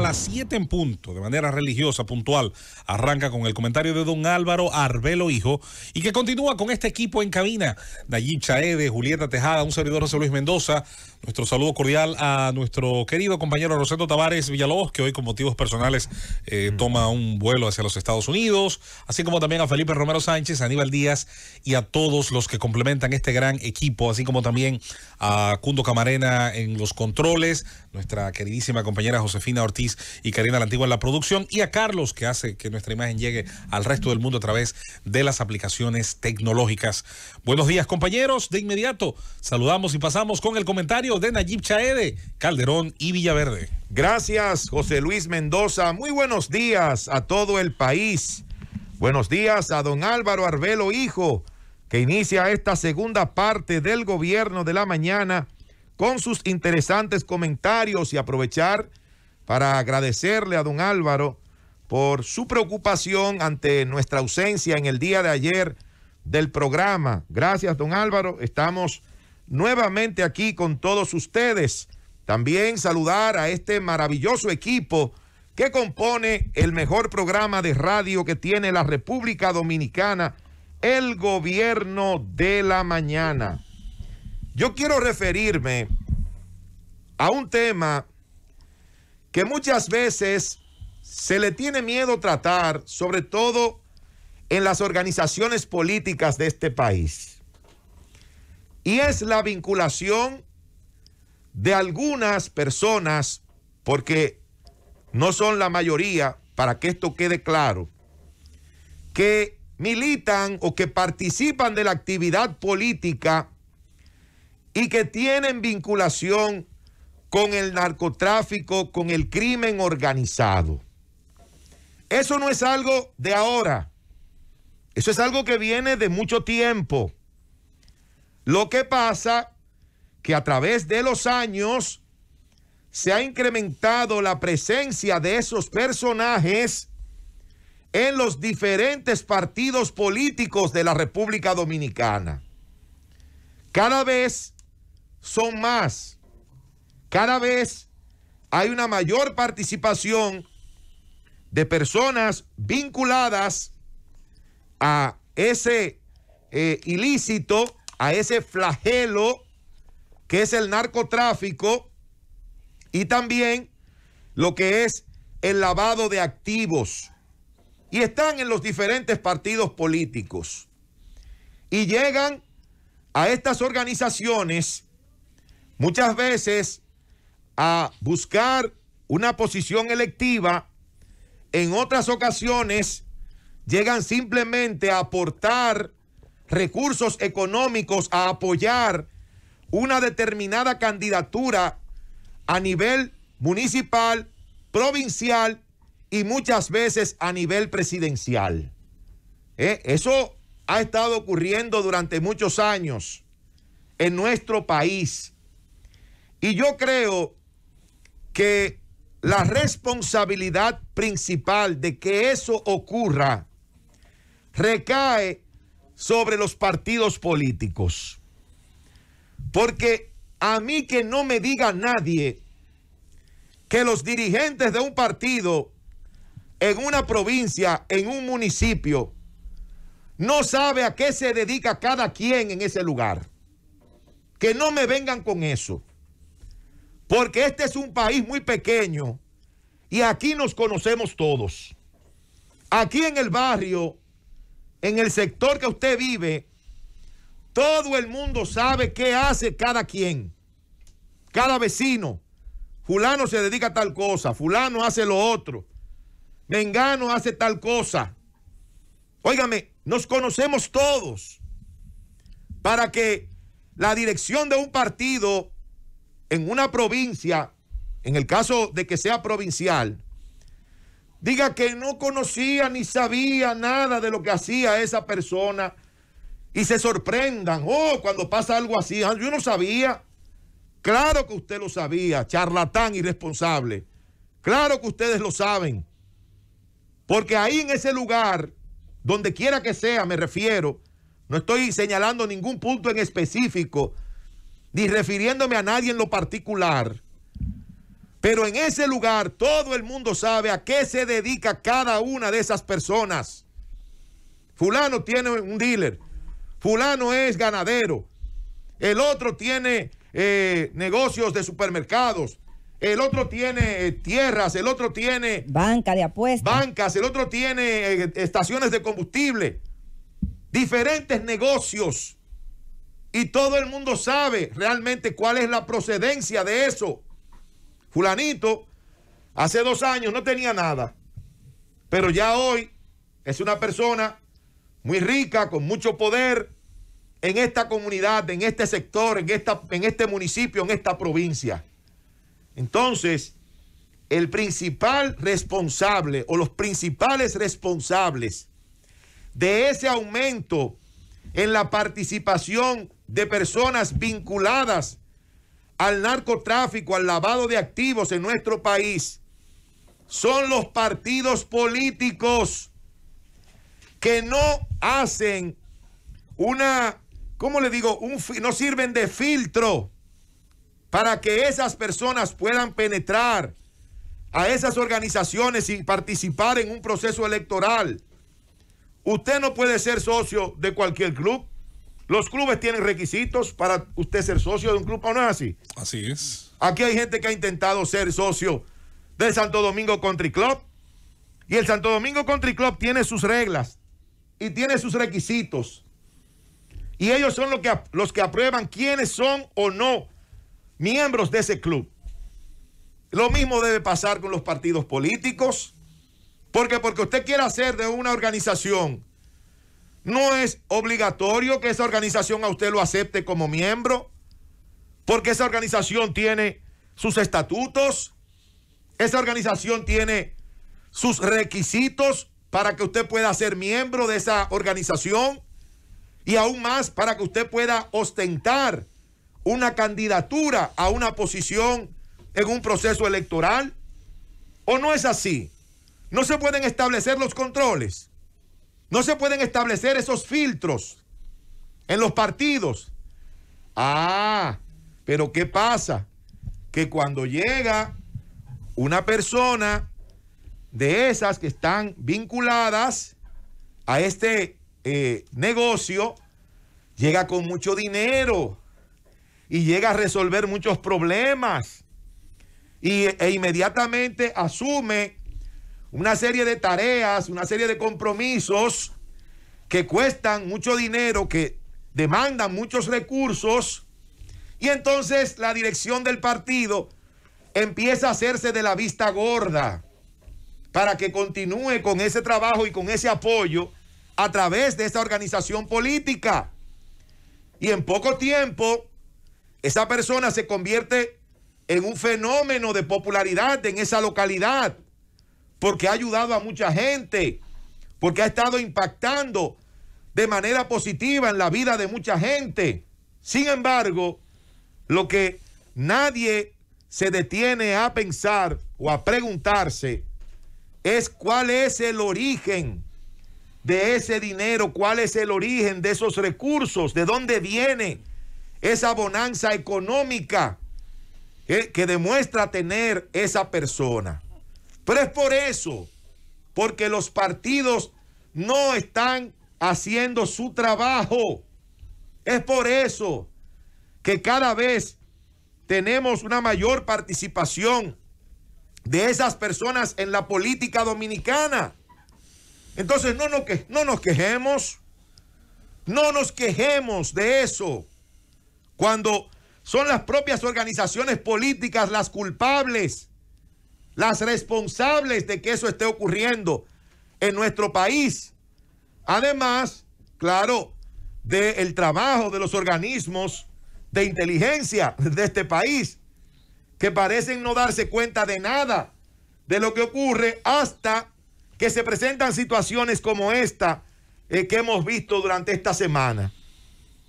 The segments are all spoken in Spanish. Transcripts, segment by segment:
las 7 en punto, de manera religiosa, puntual. Arranca con el comentario de don Álvaro Arbelo Hijo y que continúa con este equipo en cabina. Nayib Chaede, Julieta Tejada, un servidor José Luis Mendoza. Nuestro saludo cordial a nuestro querido compañero Rosendo Tavares Villalobos, que hoy con motivos personales eh, mm. toma un vuelo hacia los Estados Unidos, así como también a Felipe Romero Sánchez, Aníbal Díaz y a todos los que complementan este gran equipo, así como también a Cundo Camarena en los controles, nuestra queridísima compañera Josefina Ortiz y Karina la Antigua en la producción y a Carlos que hace que nuestra imagen llegue al resto del mundo a través de las aplicaciones tecnológicas. Buenos días compañeros, de inmediato saludamos y pasamos con el comentario de Nayib Chaede, Calderón y Villaverde. Gracias José Luis Mendoza, muy buenos días a todo el país. Buenos días a don Álvaro Arbelo Hijo, que inicia esta segunda parte del gobierno de la mañana con sus interesantes comentarios y aprovechar para agradecerle a don Álvaro por su preocupación ante nuestra ausencia en el día de ayer del programa. Gracias, don Álvaro. Estamos nuevamente aquí con todos ustedes. También saludar a este maravilloso equipo que compone el mejor programa de radio que tiene la República Dominicana, el gobierno de la mañana. Yo quiero referirme a un tema que muchas veces se le tiene miedo tratar, sobre todo en las organizaciones políticas de este país. Y es la vinculación de algunas personas, porque no son la mayoría, para que esto quede claro, que militan o que participan de la actividad política y que tienen vinculación con el narcotráfico, con el crimen organizado. Eso no es algo de ahora. Eso es algo que viene de mucho tiempo. Lo que pasa que a través de los años se ha incrementado la presencia de esos personajes en los diferentes partidos políticos de la República Dominicana. Cada vez son más cada vez hay una mayor participación de personas vinculadas a ese eh, ilícito, a ese flagelo que es el narcotráfico y también lo que es el lavado de activos. Y están en los diferentes partidos políticos. Y llegan a estas organizaciones muchas veces a buscar una posición electiva, en otras ocasiones llegan simplemente a aportar recursos económicos, a apoyar una determinada candidatura a nivel municipal, provincial y muchas veces a nivel presidencial. ¿Eh? Eso ha estado ocurriendo durante muchos años en nuestro país. Y yo creo que la responsabilidad principal de que eso ocurra recae sobre los partidos políticos. Porque a mí que no me diga nadie que los dirigentes de un partido en una provincia, en un municipio, no sabe a qué se dedica cada quien en ese lugar. Que no me vengan con eso. Porque este es un país muy pequeño y aquí nos conocemos todos. Aquí en el barrio, en el sector que usted vive, todo el mundo sabe qué hace cada quien, cada vecino. Fulano se dedica a tal cosa, fulano hace lo otro, mengano hace tal cosa. Óigame, nos conocemos todos para que la dirección de un partido en una provincia, en el caso de que sea provincial, diga que no conocía ni sabía nada de lo que hacía esa persona y se sorprendan, oh, cuando pasa algo así, ah, yo no sabía. Claro que usted lo sabía, charlatán irresponsable. Claro que ustedes lo saben. Porque ahí en ese lugar, donde quiera que sea, me refiero, no estoy señalando ningún punto en específico ni refiriéndome a nadie en lo particular. Pero en ese lugar todo el mundo sabe a qué se dedica cada una de esas personas. Fulano tiene un dealer, fulano es ganadero, el otro tiene eh, negocios de supermercados, el otro tiene eh, tierras, el otro tiene... Banca de apuestas. Bancas, el otro tiene eh, estaciones de combustible, diferentes negocios y todo el mundo sabe realmente cuál es la procedencia de eso. Fulanito, hace dos años no tenía nada, pero ya hoy es una persona muy rica, con mucho poder en esta comunidad, en este sector, en, esta, en este municipio, en esta provincia. Entonces, el principal responsable o los principales responsables de ese aumento en la participación de personas vinculadas al narcotráfico, al lavado de activos en nuestro país, son los partidos políticos que no hacen una, ¿cómo le digo? Un, no sirven de filtro para que esas personas puedan penetrar a esas organizaciones y participar en un proceso electoral. Usted no puede ser socio de cualquier club. Los clubes tienen requisitos para usted ser socio de un club o no es así. Así es. Aquí hay gente que ha intentado ser socio del Santo Domingo Country Club. Y el Santo Domingo Country Club tiene sus reglas y tiene sus requisitos. Y ellos son los que, los que aprueban quiénes son o no miembros de ese club. Lo mismo debe pasar con los partidos políticos. Porque porque usted quiera ser de una organización no es obligatorio que esa organización a usted lo acepte como miembro, porque esa organización tiene sus estatutos, esa organización tiene sus requisitos para que usted pueda ser miembro de esa organización y aún más para que usted pueda ostentar una candidatura a una posición en un proceso electoral. ¿O no es así? No se pueden establecer los controles. No se pueden establecer esos filtros en los partidos. Ah, pero ¿qué pasa? Que cuando llega una persona de esas que están vinculadas a este eh, negocio, llega con mucho dinero y llega a resolver muchos problemas y, e, e inmediatamente asume una serie de tareas, una serie de compromisos que cuestan mucho dinero, que demandan muchos recursos, y entonces la dirección del partido empieza a hacerse de la vista gorda para que continúe con ese trabajo y con ese apoyo a través de esa organización política. Y en poco tiempo, esa persona se convierte en un fenómeno de popularidad en esa localidad porque ha ayudado a mucha gente, porque ha estado impactando de manera positiva en la vida de mucha gente. Sin embargo, lo que nadie se detiene a pensar o a preguntarse es cuál es el origen de ese dinero, cuál es el origen de esos recursos, de dónde viene esa bonanza económica que, demuestra tener esa persona. Pero es por eso, porque los partidos no están haciendo su trabajo. Es por eso que cada vez tenemos una mayor participación de esas personas en la política dominicana. Entonces no nos, no nos quejemos, no nos quejemos de eso, cuando son las propias organizaciones políticas las culpables las responsables de que eso esté ocurriendo en nuestro país. Además, claro, del trabajo de los organismos de inteligencia de este país, que parecen no darse cuenta de nada de lo que ocurre hasta que se presentan situaciones como esta eh, que hemos visto durante esta semana.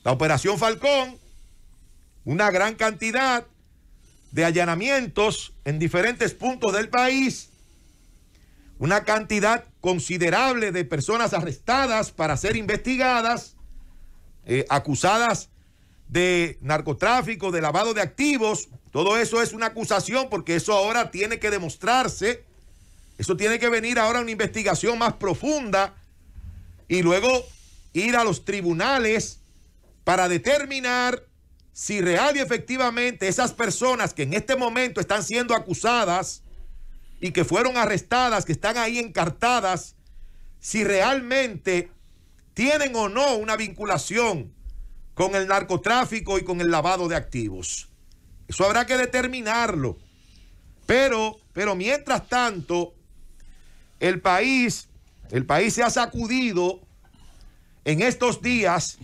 La operación Falcón, una gran cantidad de allanamientos en diferentes puntos del país. Una cantidad considerable de personas arrestadas para ser investigadas, eh, acusadas de narcotráfico, de lavado de activos. Todo eso es una acusación porque eso ahora tiene que demostrarse. Eso tiene que venir ahora una investigación más profunda y luego ir a los tribunales para determinar si real y efectivamente esas personas que en este momento están siendo acusadas y que fueron arrestadas, que están ahí encartadas, si realmente tienen o no una vinculación con el narcotráfico y con el lavado de activos. Eso habrá que determinarlo. Pero, pero mientras tanto, el país, el país se ha sacudido en estos días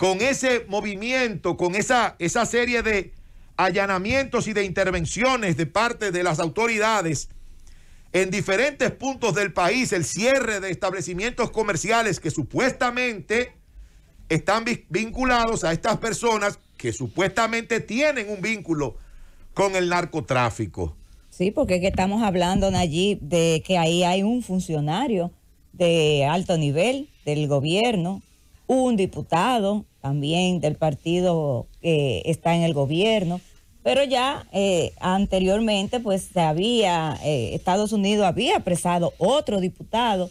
con ese movimiento, con esa, esa serie de allanamientos y de intervenciones de parte de las autoridades en diferentes puntos del país, el cierre de establecimientos comerciales que supuestamente están vinculados a estas personas que supuestamente tienen un vínculo con el narcotráfico. Sí, porque es que estamos hablando, allí de que ahí hay un funcionario de alto nivel del gobierno, un diputado, también del partido que está en el gobierno. Pero ya eh, anteriormente, pues se había, eh, Estados Unidos había apresado otro diputado.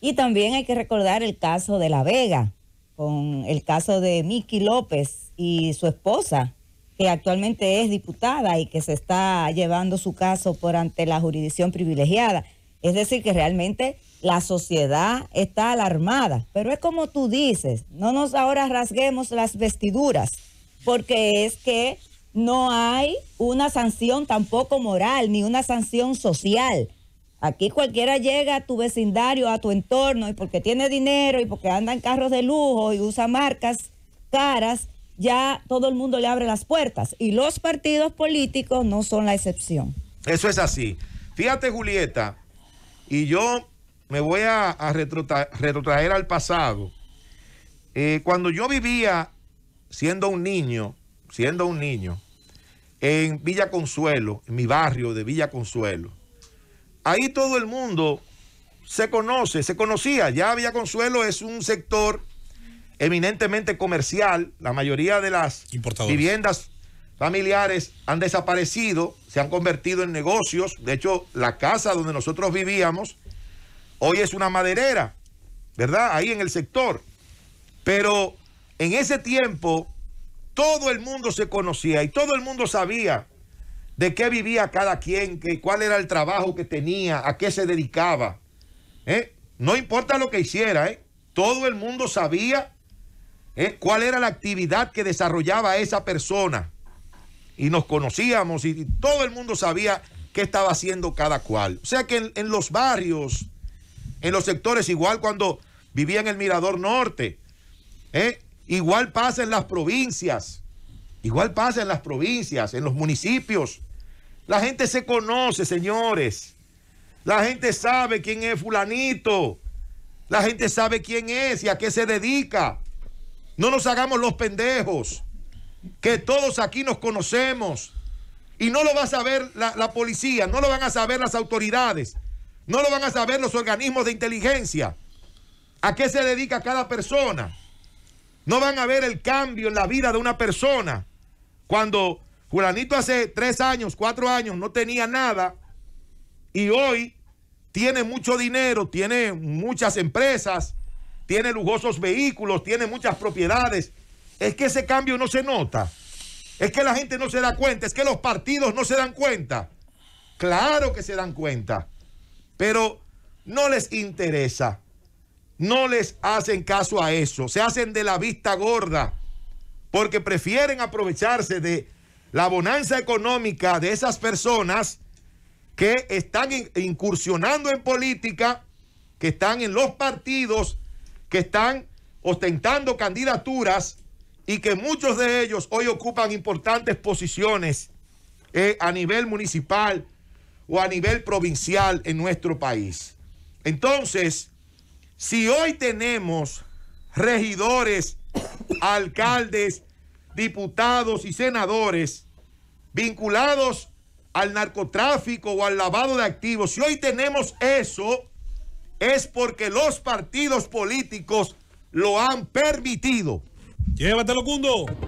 Y también hay que recordar el caso de La Vega, con el caso de Miki López y su esposa, que actualmente es diputada y que se está llevando su caso por ante la jurisdicción privilegiada. Es decir, que realmente la sociedad está alarmada, pero es como tú dices, no nos ahora rasguemos las vestiduras, porque es que no hay una sanción tampoco moral, ni una sanción social. Aquí cualquiera llega a tu vecindario, a tu entorno, y porque tiene dinero, y porque anda en carros de lujo, y usa marcas caras, ya todo el mundo le abre las puertas. Y los partidos políticos no son la excepción. Eso es así. Fíjate, Julieta, y yo me voy a, retrotraer, al pasado. Eh, cuando yo vivía siendo un niño, siendo un niño, en Villa Consuelo, en mi barrio de Villa Consuelo, ahí todo el mundo se conoce, se conocía. Ya Villa Consuelo es un sector eminentemente comercial. La mayoría de las viviendas familiares han desaparecido, se han convertido en negocios. De hecho, la casa donde nosotros vivíamos Hoy es una maderera, ¿verdad? Ahí en el sector. Pero en ese tiempo todo el mundo se conocía y todo el mundo sabía de qué vivía cada quien, cuál era el trabajo que tenía, a qué se dedicaba. ¿Eh? No importa lo que hiciera, ¿eh? todo el mundo sabía ¿eh? cuál era la actividad que desarrollaba esa persona. Y nos conocíamos y, todo el mundo sabía qué estaba haciendo cada cual. O sea que en los barrios en los sectores, igual cuando vivía en el Mirador Norte. ¿eh? Igual pasa en las provincias, igual pasa en las provincias, en los municipios. La gente se conoce, señores. La gente sabe quién es fulanito. La gente sabe quién es y a qué se dedica. No nos hagamos los pendejos. Que todos aquí nos conocemos. Y no lo va a saber la policía, no lo van a saber las autoridades. No lo van a saber los organismos de inteligencia. ¿A qué se dedica cada persona? No van a ver el cambio en la vida de una persona. Cuando Juanito hace tres años, cuatro años no tenía nada y hoy tiene mucho dinero, tiene muchas empresas, tiene lujosos vehículos, tiene muchas propiedades. Es que ese cambio no se nota. Es que la gente no se da cuenta, es que los partidos no se dan cuenta. Claro que se dan cuenta pero no les interesa. No les hacen caso a eso. Se hacen de la vista gorda porque prefieren aprovecharse de la bonanza económica de esas personas que están incursionando en política, que están en los partidos, que están ostentando candidaturas y que muchos de ellos hoy ocupan importantes posiciones eh, a nivel municipal, o a nivel provincial en nuestro país. Entonces, si hoy tenemos regidores, alcaldes, diputados y senadores vinculados al narcotráfico o al lavado de activos, si hoy tenemos eso, es porque los partidos políticos lo han permitido. Llévatelo, Cundo.